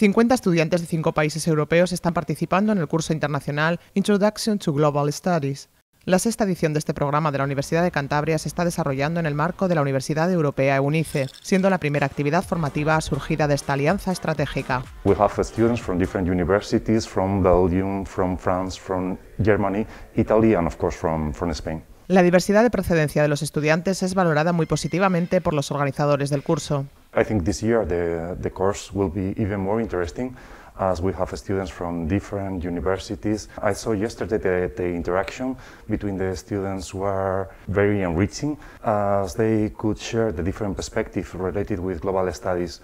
50 estudiantes de cinco países europeos están participando en el curso internacional Introduction to Global Studies. La sexta edición de este programa de la Universidad de Cantabria se está desarrollando en el marco de la Universidad Europea EUNICE, siendo la primera actividad formativa surgida de esta alianza estratégica. We have students from different universities, from Belgium, from France, from Germany, Italy and of course from, from Spain. La diversidad de procedencia de los estudiantes es valorada muy positivamente por los organizadores del curso. I think this year the, the course will be even more interesting as we have students from different universities. I saw yesterday that the interaction between the students were very enriching as they could share the different perspectives related with global studies